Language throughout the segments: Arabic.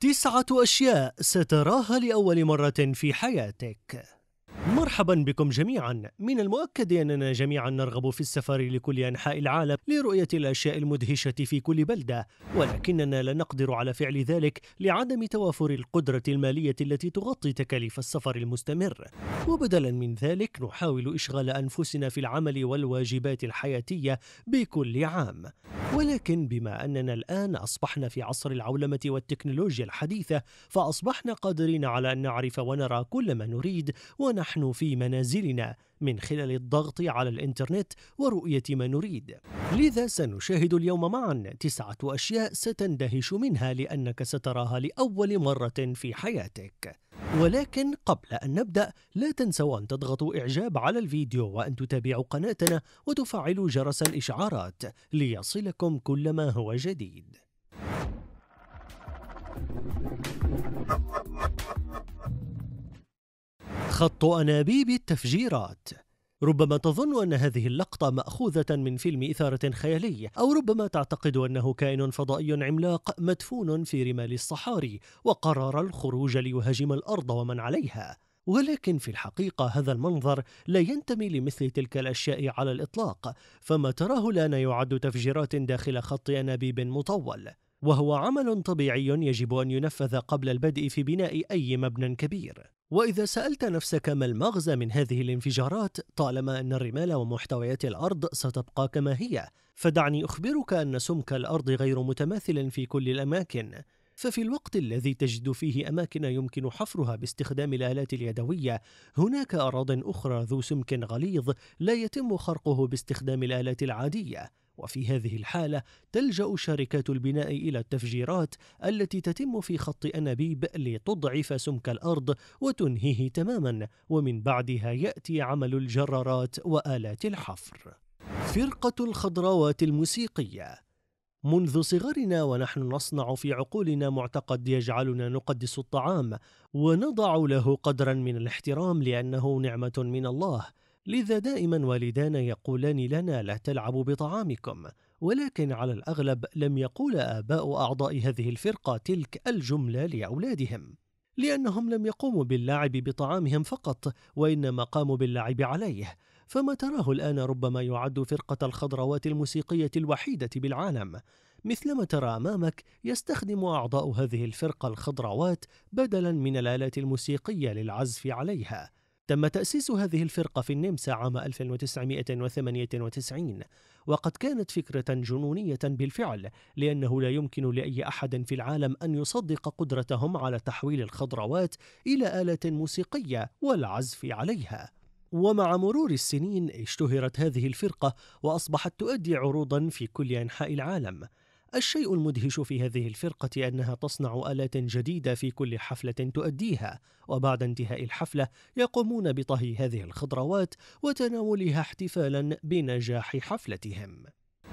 تسعة أشياء ستراها لأول مرة في حياتك مرحبا بكم جميعا من المؤكد أننا جميعا نرغب في السفر لكل أنحاء العالم لرؤية الأشياء المدهشة في كل بلدة ولكننا لا نقدر على فعل ذلك لعدم توافر القدرة المالية التي تغطي تكاليف السفر المستمر وبدلا من ذلك نحاول إشغال أنفسنا في العمل والواجبات الحياتية بكل عام ولكن بما أننا الآن أصبحنا في عصر العولمة والتكنولوجيا الحديثة فأصبحنا قادرين على أن نعرف ونرى كل ما نريد ونحن في منازلنا من خلال الضغط على الإنترنت ورؤية ما نريد لذا سنشاهد اليوم معا تسعة أشياء ستندهش منها لأنك ستراها لأول مرة في حياتك ولكن قبل أن نبدأ لا تنسوا أن تضغطوا إعجاب على الفيديو وأن تتابعوا قناتنا وتفعلوا جرس الإشعارات ليصلكم كل ما هو جديد خط أنابيب التفجيرات ربما تظن أن هذه اللقطة مأخوذة من فيلم إثارة خيالي أو ربما تعتقد أنه كائن فضائي عملاق مدفون في رمال الصحاري وقرر الخروج ليهاجم الأرض ومن عليها ولكن في الحقيقة هذا المنظر لا ينتمي لمثل تلك الأشياء على الإطلاق فما تراه الآن يعد تفجيرات داخل خط أنابيب مطول وهو عمل طبيعي يجب أن ينفذ قبل البدء في بناء أي مبنى كبير واذا سالت نفسك ما المغزى من هذه الانفجارات طالما ان الرمال ومحتويات الارض ستبقى كما هي فدعني اخبرك ان سمك الارض غير متماثل في كل الاماكن ففي الوقت الذي تجد فيه اماكن يمكن حفرها باستخدام الالات اليدويه هناك اراض اخرى ذو سمك غليظ لا يتم خرقه باستخدام الالات العاديه وفي هذه الحالة تلجأ شركات البناء إلى التفجيرات التي تتم في خط أنابيب لتضعف سمك الأرض وتنهيه تماما ومن بعدها يأتي عمل الجرارات وآلات الحفر فرقة الخضروات الموسيقية منذ صغرنا ونحن نصنع في عقولنا معتقد يجعلنا نقدس الطعام ونضع له قدرا من الاحترام لأنه نعمة من الله لذا دائما والدانا يقولان لنا لا تلعبوا بطعامكم ولكن على الأغلب لم يقول آباء أعضاء هذه الفرقة تلك الجملة لأولادهم لأنهم لم يقوموا باللعب بطعامهم فقط وإنما قاموا باللعب عليه فما تراه الآن ربما يعد فرقة الخضروات الموسيقية الوحيدة بالعالم مثلما ترى أمامك يستخدم أعضاء هذه الفرقة الخضروات بدلا من الآلات الموسيقية للعزف عليها تم تأسيس هذه الفرقة في النمسا عام 1998 وقد كانت فكرة جنونية بالفعل لأنه لا يمكن لأي أحد في العالم أن يصدق قدرتهم على تحويل الخضروات إلى آلة موسيقية والعزف عليها ومع مرور السنين اشتهرت هذه الفرقة وأصبحت تؤدي عروضا في كل أنحاء العالم الشيء المدهش في هذه الفرقة أنها تصنع آلات جديدة في كل حفلة تؤديها، وبعد انتهاء الحفلة يقومون بطهي هذه الخضروات وتناولها احتفالا بنجاح حفلتهم.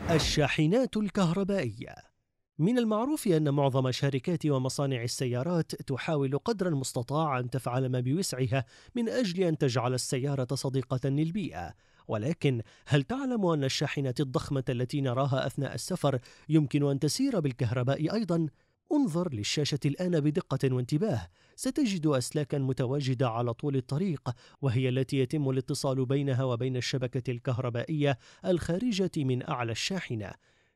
الشاحنات الكهربائية من المعروف أن معظم شركات ومصانع السيارات تحاول قدر المستطاع أن تفعل ما بوسعها من أجل أن تجعل السيارة صديقة للبيئة، ولكن هل تعلم أن الشاحنات الضخمة التي نراها أثناء السفر يمكن أن تسير بالكهرباء أيضاً؟ انظر للشاشة الآن بدقة وانتباه، ستجد أسلاكا متواجدة على طول الطريق وهي التي يتم الاتصال بينها وبين الشبكة الكهربائية الخارجة من أعلى الشاحنة،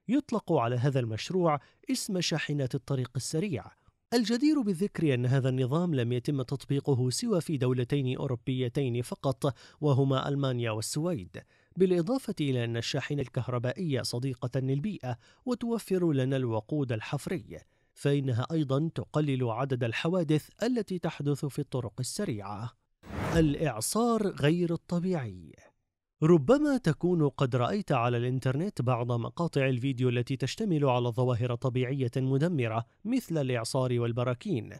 يطلق على هذا المشروع اسم شاحنات الطريق السريع الجدير بالذكر أن هذا النظام لم يتم تطبيقه سوى في دولتين أوروبيتين فقط وهما ألمانيا والسويد بالإضافة إلى أن الشاحنة الكهربائية صديقة للبيئة وتوفر لنا الوقود الحفري فإنها أيضا تقلل عدد الحوادث التي تحدث في الطرق السريعة الإعصار غير الطبيعي ربما تكون قد رأيت على الإنترنت بعض مقاطع الفيديو التي تشتمل على ظواهر طبيعية مدمرة مثل الإعصار والبراكين.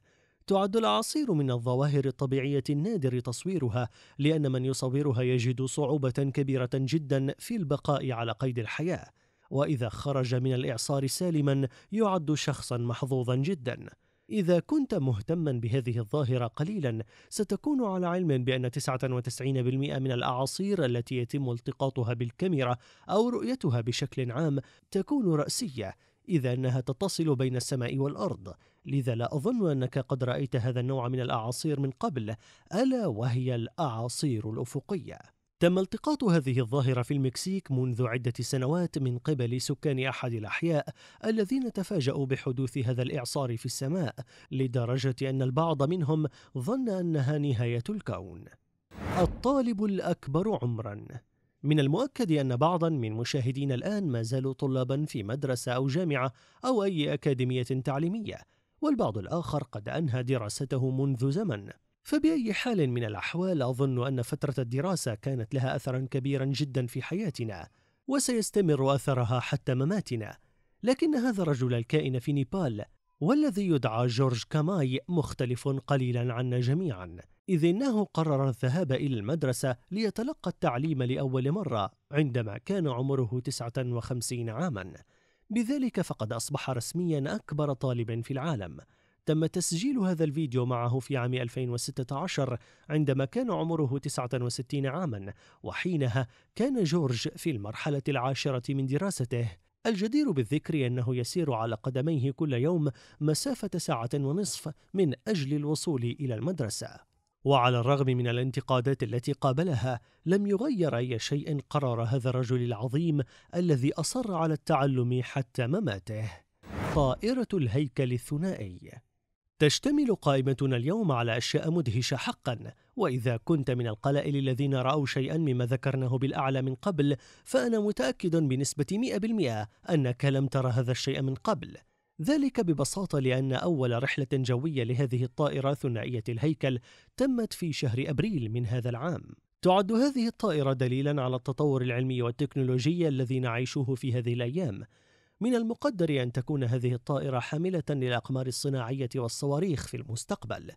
تعد الأعاصير من الظواهر الطبيعية النادر تصويرها لأن من يصورها يجد صعوبة كبيرة جدا في البقاء على قيد الحياة. وإذا خرج من الإعصار سالما يعد شخصا محظوظا جدا. إذا كنت مهتما بهذه الظاهرة قليلا ستكون على علم بأن 99% من الأعاصير التي يتم التقاطها بالكاميرا أو رؤيتها بشكل عام تكون رأسية إذا أنها تتصل بين السماء والأرض لذا لا أظن أنك قد رأيت هذا النوع من الأعاصير من قبل ألا وهي الأعاصير الأفقية تم التقاط هذه الظاهرة في المكسيك منذ عدة سنوات من قبل سكان أحد الأحياء الذين تفاجأوا بحدوث هذا الإعصار في السماء لدرجة أن البعض منهم ظن أنها نهاية الكون. الطالب الأكبر عمرًا من المؤكد أن بعضا من مشاهدين الآن ما زالوا طلابا في مدرسة أو جامعة أو أي أكاديمية تعليمية والبعض الآخر قد أنهى دراسته منذ زمن فبأي حال من الأحوال أظن أن فترة الدراسة كانت لها أثرا كبيرا جدا في حياتنا وسيستمر أثرها حتى مماتنا لكن هذا الرجل الكائن في نيبال والذي يدعى جورج كاماي مختلف قليلا عنا جميعا إذ إنه قرر الذهاب إلى المدرسة ليتلقى التعليم لأول مرة عندما كان عمره 59 عاما بذلك فقد أصبح رسميا أكبر طالب في العالم تم تسجيل هذا الفيديو معه في عام 2016 عندما كان عمره 69 عاما وحينها كان جورج في المرحلة العاشرة من دراسته الجدير بالذكر أنه يسير على قدميه كل يوم مسافة ساعة ونصف من أجل الوصول إلى المدرسة وعلى الرغم من الانتقادات التي قابلها لم يغير اي شيء قرار هذا الرجل العظيم الذي اصر على التعلم حتى مماته طائره الهيكل الثنائي تشتمل قائمتنا اليوم على أشياء مدهشة حقا وإذا كنت من القلائل الذين رأوا شيئا مما ذكرناه بالأعلى من قبل فأنا متأكد بنسبة 100% أنك لم ترى هذا الشيء من قبل ذلك ببساطة لأن أول رحلة جوية لهذه الطائرة ثنائية الهيكل تمت في شهر أبريل من هذا العام تعد هذه الطائرة دليلا على التطور العلمي والتكنولوجي الذي نعيشه في هذه الأيام من المقدر أن تكون هذه الطائرة حاملة للأقمار الصناعية والصواريخ في المستقبل.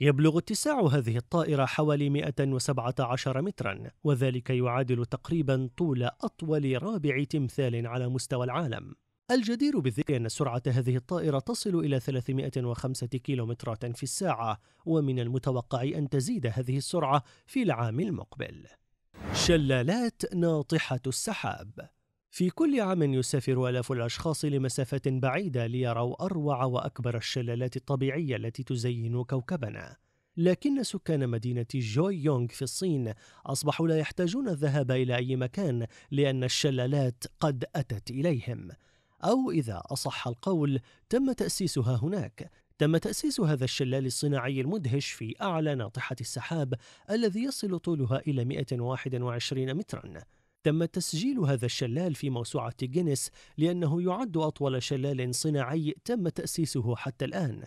يبلغ اتساع هذه الطائرة حوالي 117 مترا، وذلك يعادل تقريبا طول أطول رابع تمثال على مستوى العالم. الجدير بالذكر أن سرعة هذه الطائرة تصل إلى 305 كيلومترات في الساعة، ومن المتوقع أن تزيد هذه السرعة في العام المقبل. شلالات ناطحة السحاب في كل عام يسافر آلاف الأشخاص لمسافات بعيدة ليروا أروع وأكبر الشلالات الطبيعية التي تزين كوكبنا. لكن سكان مدينة جوي يونغ في الصين أصبحوا لا يحتاجون الذهاب إلى أي مكان لأن الشلالات قد أتت إليهم. أو إذا أصح القول تم تأسيسها هناك تم تأسيس هذا الشلال الصناعي المدهش في أعلى ناطحة السحاب الذي يصل طولها إلى 121 متراً تم تسجيل هذا الشلال في موسوعة جينيس لأنه يعد أطول شلال صناعي تم تأسيسه حتى الآن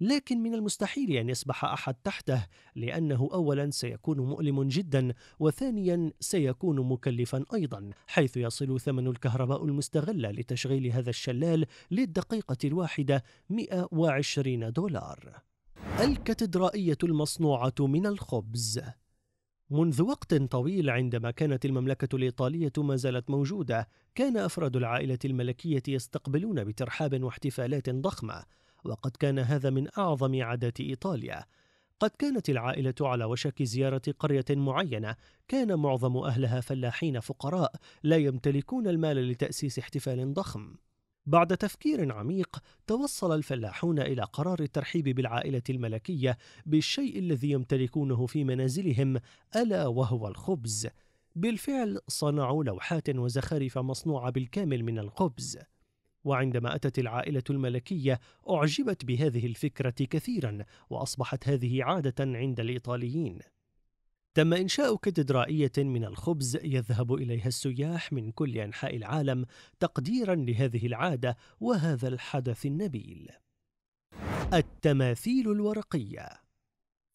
لكن من المستحيل أن يسبح أحد تحته لأنه أولا سيكون مؤلم جدا وثانيا سيكون مكلفا أيضا حيث يصل ثمن الكهرباء المستغلة لتشغيل هذا الشلال للدقيقة الواحدة 120 دولار الكاتدرائية المصنوعة من الخبز منذ وقت طويل عندما كانت المملكة الإيطالية ما زالت موجودة، كان أفراد العائلة الملكية يستقبلون بترحاب واحتفالات ضخمة، وقد كان هذا من أعظم عادات إيطاليا. قد كانت العائلة على وشك زيارة قرية معينة، كان معظم أهلها فلاحين فقراء لا يمتلكون المال لتأسيس احتفال ضخم. بعد تفكير عميق توصل الفلاحون الى قرار الترحيب بالعائله الملكيه بالشيء الذي يمتلكونه في منازلهم الا وهو الخبز بالفعل صنعوا لوحات وزخارف مصنوعه بالكامل من الخبز وعندما اتت العائله الملكيه اعجبت بهذه الفكره كثيرا واصبحت هذه عاده عند الايطاليين تم إنشاء كاتدرائية من الخبز يذهب إليها السياح من كل أنحاء العالم تقديرا لهذه العادة وهذا الحدث النبيل. التماثيل الورقية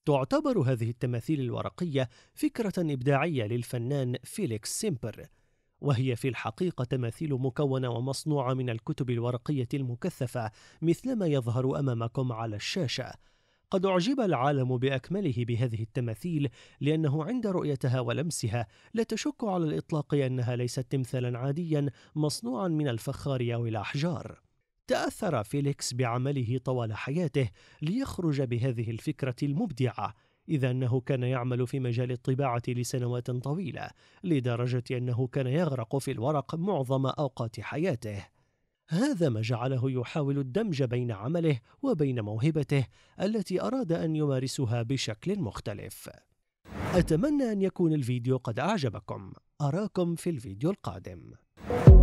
تعتبر هذه التماثيل الورقية فكرة إبداعية للفنان فيليكس سيمبر، وهي في الحقيقة تماثيل مكونة ومصنوعة من الكتب الورقية المكثفة مثلما يظهر أمامكم على الشاشة، قد أعجب العالم بأكمله بهذه التماثيل لأنه عند رؤيتها ولمسها لا تشك على الإطلاق أنها ليست تمثالا عاديا مصنوعا من الفخار أو الأحجار تأثر فيليكس بعمله طوال حياته ليخرج بهذه الفكرة المبدعة إذ أنه كان يعمل في مجال الطباعة لسنوات طويلة لدرجة أنه كان يغرق في الورق معظم أوقات حياته هذا ما جعله يحاول الدمج بين عمله وبين موهبته التي أراد أن يمارسها بشكل مختلف أتمنى أن يكون الفيديو قد أعجبكم أراكم في الفيديو القادم